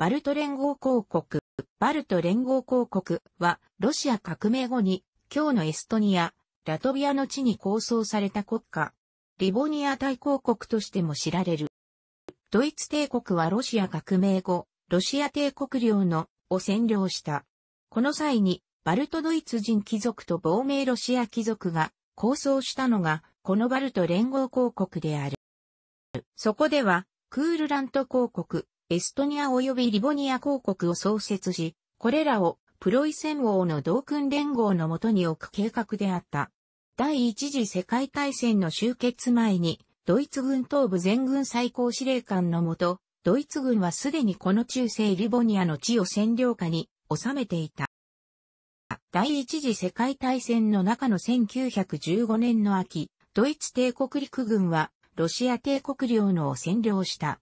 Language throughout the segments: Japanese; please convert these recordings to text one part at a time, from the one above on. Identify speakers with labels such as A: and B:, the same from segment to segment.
A: バルト連合公国、バルト連合公国は、ロシア革命後に、今日のエストニア、ラトビアの地に構想された国家、リボニア大公国としても知られる。ドイツ帝国はロシア革命後、ロシア帝国領の、を占領した。この際に、バルトドイツ人貴族と亡命ロシア貴族が構想したのが、このバルト連合公国である。そこでは、クールラント公国、エストニア及びリボニア公国を創設し、これらをプロイセン王の同訓連合のもとに置く計画であった。第一次世界大戦の終結前に、ドイツ軍東部全軍最高司令官のもと、ドイツ軍はすでにこの中世リボニアの地を占領下に収めていた。第一次世界大戦の中の1915年の秋、ドイツ帝国陸軍はロシア帝国領のを占領した。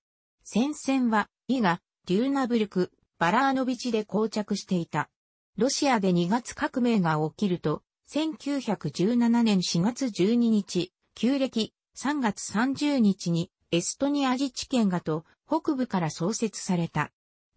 A: 戦線は、伊賀、デューナブルク、バラーノビチで膠着していた。ロシアで2月革命が起きると、1917年4月12日、旧暦3月30日にエストニア自治県がと北部から創設された。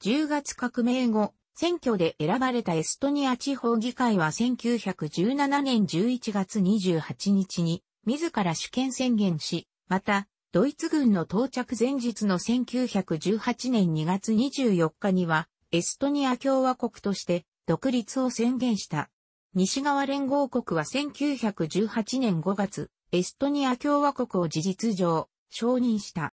A: 10月革命後、選挙で選ばれたエストニア地方議会は1917年11月28日に自ら主権宣言し、またドイツ軍の到着前日の1918年2月24日には、エストニア共和国として独立を宣言した。西側連合国は1918年5月、エストニア共和国を事実上、承認した。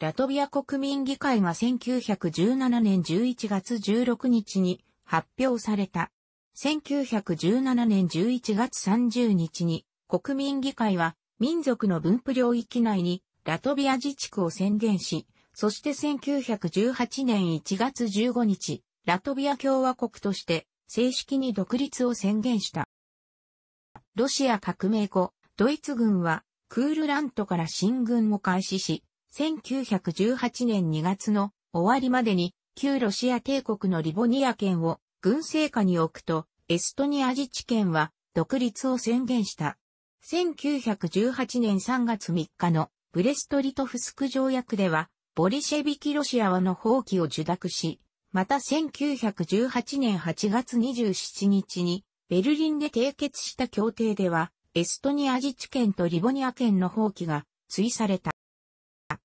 A: ラトビア国民議会が1917年11月16日に発表された。1917年11月30日に国民議会は民族の分布領域内にラトビア自治区を宣言し、そして1918年1月15日、ラトビア共和国として正式に独立を宣言した。ロシア革命後、ドイツ軍はクールラントから進軍を開始し、1918年2月の終わりまでに旧ロシア帝国のリボニア県を軍政下に置くと、エストニア自治県は独立を宣言した。1918年3月3日のブレストリトフスク条約では、ボリシェビキロシアはの放棄を受諾し、また1918年8月27日に、ベルリンで締結した協定では、エストニア自治県とリボニア県の放棄が追された。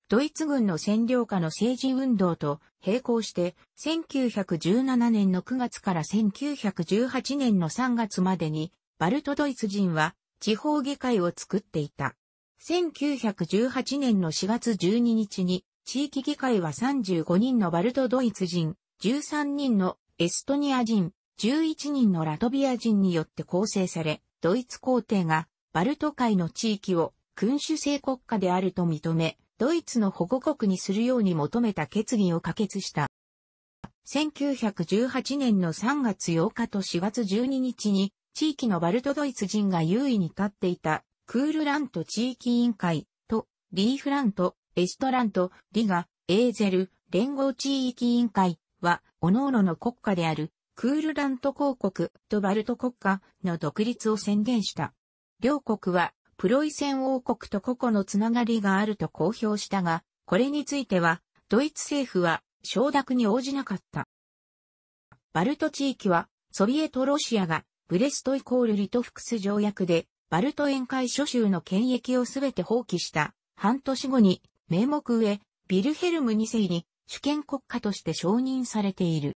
A: ドイツ軍の占領下の政治運動と並行して、1917年の9月から1918年の3月までに、バルトドイツ人は地方議会を作っていた。1918年の4月12日に、地域議会は35人のバルトドイツ人、13人のエストニア人、11人のラトビア人によって構成され、ドイツ皇帝がバルト海の地域を君主制国家であると認め、ドイツの保護国にするように求めた決議を可決した。1918年の3月8日と4月12日に、地域のバルトドイツ人が優位に立っていたクールラント地域委員会と、リーフラント、エストラント、リガ、エーゼル、連合地域委員会は、各々の国家である、クールラント公国とバルト国家の独立を宣言した。両国は、プロイセン王国と個々のつながりがあると公表したが、これについては、ドイツ政府は承諾に応じなかった。バルト地域は、ソビエトロシアが、ブレストイコールリトフクス条約でバルト宴会諸州の権益をすべて放棄した半年後に名目上、ビルヘルム2世に主権国家として承認されている。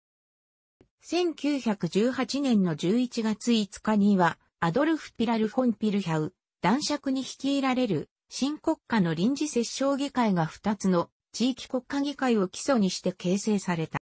A: 1918年の11月5日には、アドルフ・ピラル・フォン・ピルヒャウ、男爵に率いられる新国家の臨時接政議会が2つの地域国家議会を基礎にして形成された。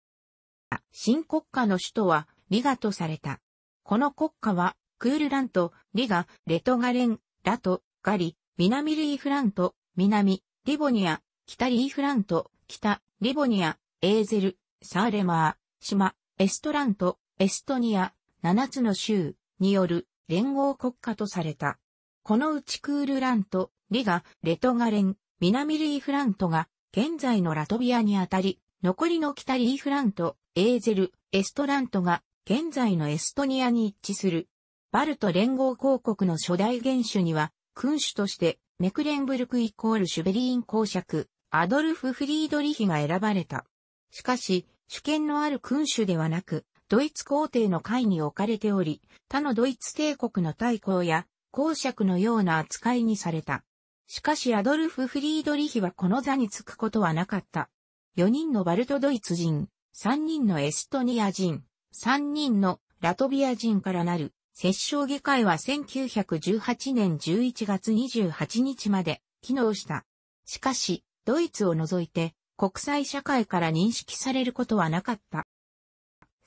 A: 新国家の首都はリガとされた。この国家はクールラント、リガ、レトガレン、ラト、ガリ、南リーフラント、南、リボニア、北リーフラント、北、リボニア、エーゼル、サーレマー、島、エストラント、エストニア、7つの州による連合国家とされた。このうちクールラント、リガ、レトガレン、南リーフラントが現在のラトビアにあたり、残りの北リーフラント、エーゼル、エストラントが現在のエストニアに一致するバルト連合公国の初代元首には、君主として、メクレンブルクイコールシュベリーン公爵、アドルフ・フリードリヒが選ばれた。しかし、主権のある君主ではなく、ドイツ皇帝の会に置かれており、他のドイツ帝国の大公や公爵のような扱いにされた。しかしアドルフ・フリードリヒはこの座に着くことはなかった。4人のバルトドイツ人、3人のエストニア人、3人のラトビア人からなる摂政議会は1918年11月28日まで機能した。しかし、ドイツを除いて国際社会から認識されることはなかった。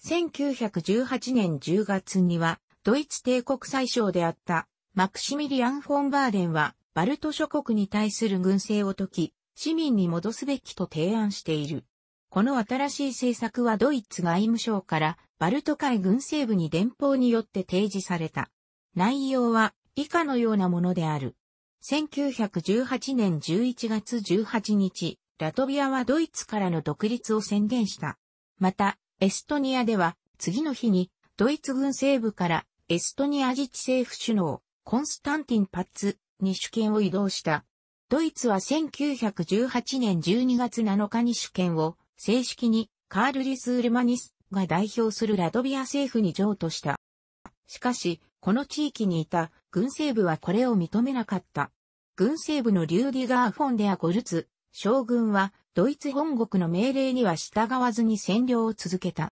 A: 1918年10月には、ドイツ帝国最小であったマクシミリアン・フォン・バーデンは、バルト諸国に対する軍政を解き、市民に戻すべきと提案している。この新しい政策はドイツ外務省からバルト海軍西部に電報によって提示された。内容は以下のようなものである。1918年11月18日、ラトビアはドイツからの独立を宣言した。また、エストニアでは、次の日に、ドイツ軍西部からエストニア自治政府首脳、コンスタンティン・パッツに主権を移動した。ドイツは1918年12月7日に主権を正式にカールリス・ウルマニスが代表するラトビア政府に譲渡した。しかし、この地域にいた軍政部はこれを認めなかった。軍政部のリューディガー・フォンデア・ゴルツ、将軍はドイツ本国の命令には従わずに占領を続けた。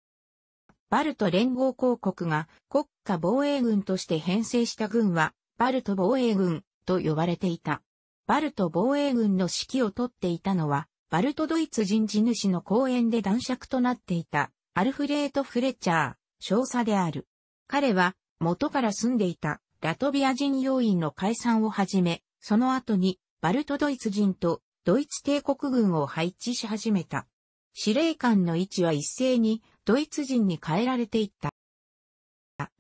A: バルト連合公国が国家防衛軍として編成した軍は、バルト防衛軍と呼ばれていた。バルト防衛軍の指揮をとっていたのは、バルトドイツ人事主の公園で男爵となっていたアルフレート・フレッチャー、少佐である。彼は、元から住んでいた、ラトビア人要員の解散をはじめ、その後に、バルトドイツ人と、ドイツ帝国軍を配置し始めた。司令官の位置は一斉に、ドイツ人に変えられていった。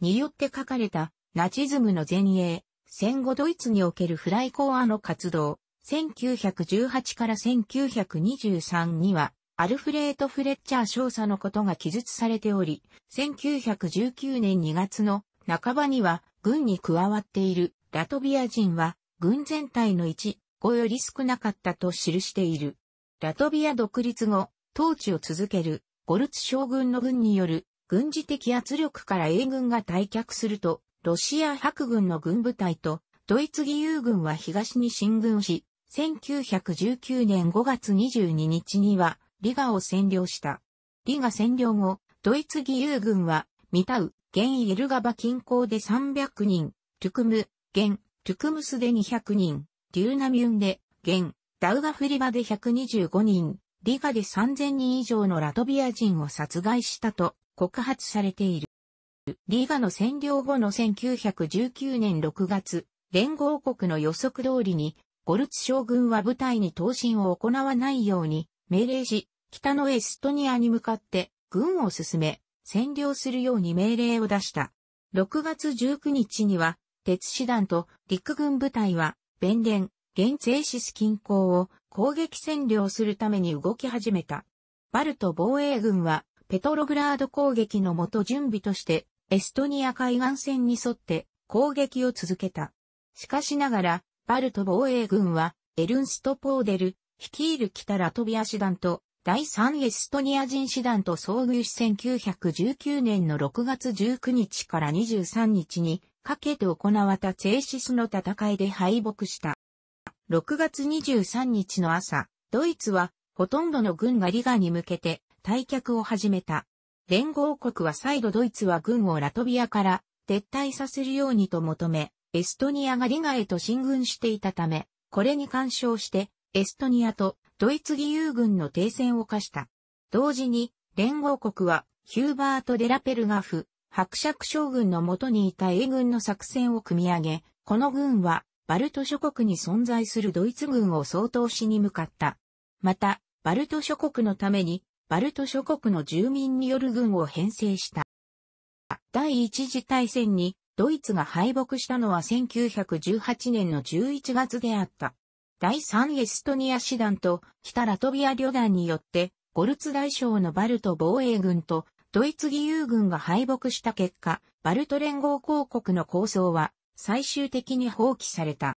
A: によって書かれた、ナチズムの前衛、戦後ドイツにおけるフライコアの活動、1918から1923には、アルフレート・フレッチャー少佐のことが記述されており、1919年2月の半ばには軍に加わっているラトビア人は軍全体の1、5より少なかったと記している。ラトビア独立後、統治を続けるゴルツ将軍の軍による軍事的圧力から英軍が退却すると、ロシア白軍の軍部隊とドイツ義勇軍は東に進軍し、1919年5月22日にはリガを占領した。リガ占領後、ドイツ義勇軍は、ミタウ、現イエルガバ近郊で300人、トゥクム、現、トゥクムスで200人、デューナミュンで、現、ダウガフリバで125人、リガで3000人以上のラトビア人を殺害したと告発されている。リガの占領後の1919年6月、連合国の予測通りに、ゴルツ将軍は部隊に投進を行わないように命令し、北のエストニアに向かって軍を進め、占領するように命令を出した。6月19日には、鉄師団と陸軍部隊は、弁連、現ゼーシス近郊を攻撃占領するために動き始めた。バルト防衛軍は、ペトログラード攻撃のもと準備として、エストニア海岸線に沿って攻撃を続けた。しかしながら、バルト防衛軍は、エルンスト・ポーデル、率いる北ラトビア師団と、第3エストニア人師団と遭遇し1919年の6月19日から23日にかけて行われたチェイシスの戦いで敗北した。6月23日の朝、ドイツはほとんどの軍がリガに向けて退却を始めた。連合国は再度ドイツは軍をラトビアから撤退させるようにと求め、エストニアがリガへと進軍していたため、これに干渉してエストニアとドイツ義勇軍の停戦を課した。同時に、連合国は、ヒューバート・デラペルガフ、伯爵将軍のもとにいた英軍の作戦を組み上げ、この軍は、バルト諸国に存在するドイツ軍を相当しに向かった。また、バルト諸国のために、バルト諸国の住民による軍を編成した。第一次大戦に、ドイツが敗北したのは1918年の11月であった。第3エストニア師団と北ラトビア旅団によって、ゴルツ大将のバルト防衛軍とドイツ義勇軍が敗北した結果、バルト連合公国の構想は最終的に放棄された。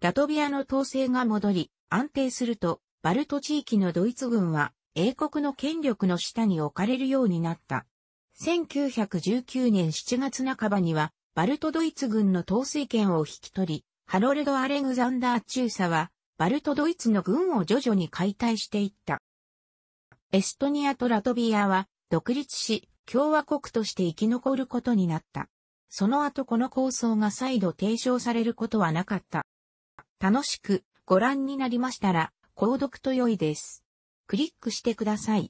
A: ラトビアの統制が戻り、安定すると、バルト地域のドイツ軍は英国の権力の下に置かれるようになった。1919年7月半ばには、バルトドイツ軍の統制権を引き取り、ハロルド・アレグザンダー中佐は、バルトドイツの軍を徐々に解体していった。エストニアとラトビアは、独立し、共和国として生き残ることになった。その後この構想が再度提唱されることはなかった。楽しくご覧になりましたら、購読と良いです。クリックしてください。